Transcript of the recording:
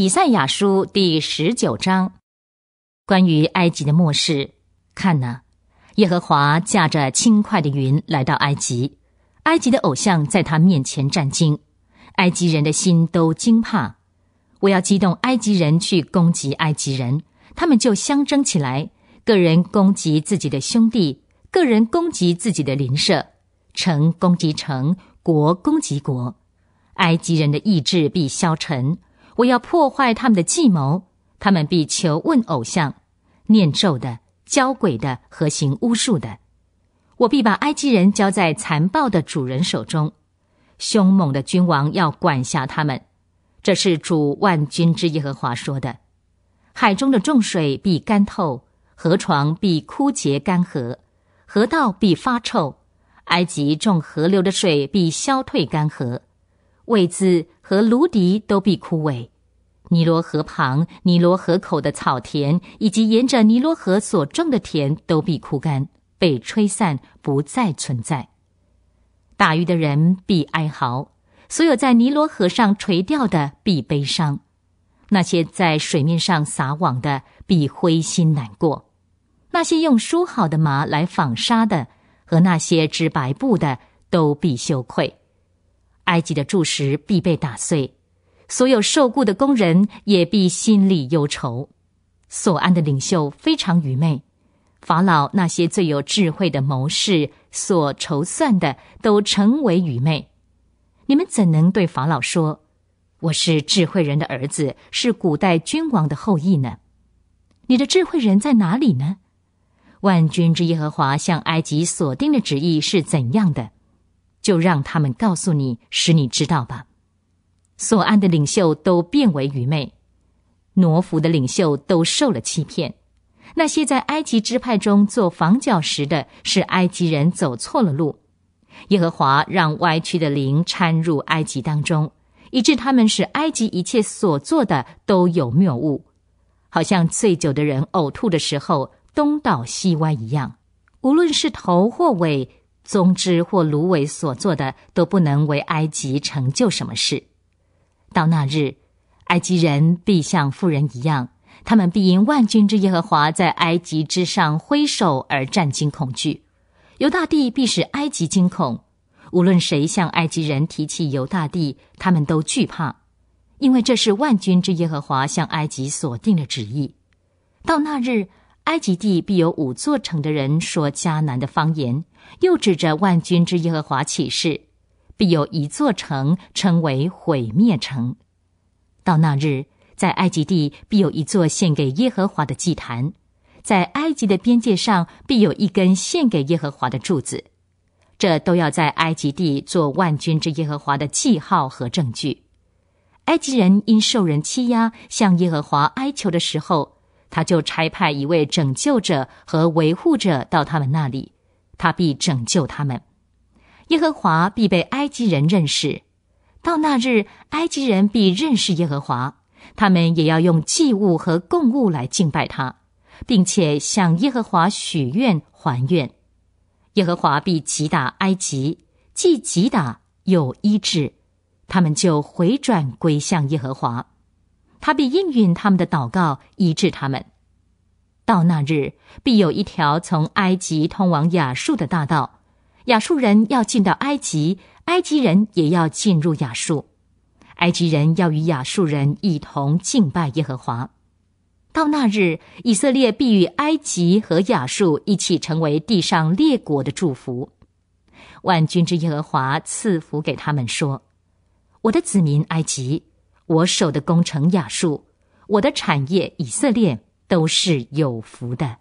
以赛亚书第十九章，关于埃及的末世。看呐，耶和华驾着轻快的云来到埃及，埃及的偶像在他面前站惊，埃及人的心都惊怕。我要激动埃及人去攻击埃及人，他们就相争起来，个人攻击自己的兄弟，个人攻击自己的邻舍，城攻击城，国攻击国，埃及人的意志必消沉。我要破坏他们的计谋，他们必求问偶像，念咒的，教鬼的和行巫术的。我必把埃及人交在残暴的主人手中，凶猛的君王要管辖他们。这是主万军之耶和华说的。海中的重水必干透，河床必枯竭干涸，河道必发臭，埃及众河流的水必消退干涸，位子和芦笛都必枯萎。尼罗河旁、尼罗河口的草田，以及沿着尼罗河所种的田，都必枯干，被吹散，不再存在。打鱼的人必哀嚎，所有在尼罗河上垂钓的必悲伤，那些在水面上撒网的必灰心难过，那些用梳好的麻来纺纱的和那些织白布的都必羞愧，埃及的柱石必被打碎。所有受雇的工人也必心里忧愁。索安的领袖非常愚昧，法老那些最有智慧的谋士所筹算的都成为愚昧。你们怎能对法老说：“我是智慧人的儿子，是古代君王的后裔呢？”你的智慧人在哪里呢？万军之耶和华向埃及所定的旨意是怎样的？就让他们告诉你，使你知道吧。所安的领袖都变为愚昧，挪弗的领袖都受了欺骗。那些在埃及支派中做房角石的是埃及人，走错了路。耶和华让歪曲的灵掺入埃及当中，以致他们使埃及一切所做的都有谬误，好像醉酒的人呕吐的时候东倒西歪一样。无论是头或尾，棕枝或芦苇所做的，都不能为埃及成就什么事。到那日，埃及人必像富人一样，他们必因万军之耶和华在埃及之上挥手而战惊恐惧。犹大地必使埃及惊恐，无论谁向埃及人提起犹大地，他们都惧怕，因为这是万军之耶和华向埃及所定的旨意。到那日，埃及地必有五座城的人说迦南的方言，又指着万军之耶和华起誓。必有一座城称为毁灭城。到那日，在埃及地必有一座献给耶和华的祭坛，在埃及的边界上必有一根献给耶和华的柱子。这都要在埃及地做万军之耶和华的记号和证据。埃及人因受人欺压，向耶和华哀求的时候，他就差派一位拯救者和维护者到他们那里，他必拯救他们。耶和华必被埃及人认识，到那日，埃及人必认识耶和华，他们也要用祭物和供物来敬拜他，并且向耶和华许愿还愿。耶和华必击打埃及，既击打又医治，他们就回转归向耶和华，他必应允他们的祷告，医治他们。到那日，必有一条从埃及通往雅述的大道。亚述人要进到埃及，埃及人也要进入亚述，埃及人要与亚述人一同敬拜耶和华。到那日，以色列必与埃及和亚述一起成为地上列国的祝福。万军之耶和华赐福给他们说：“我的子民埃及，我守的工程亚述，我的产业以色列，都是有福的。”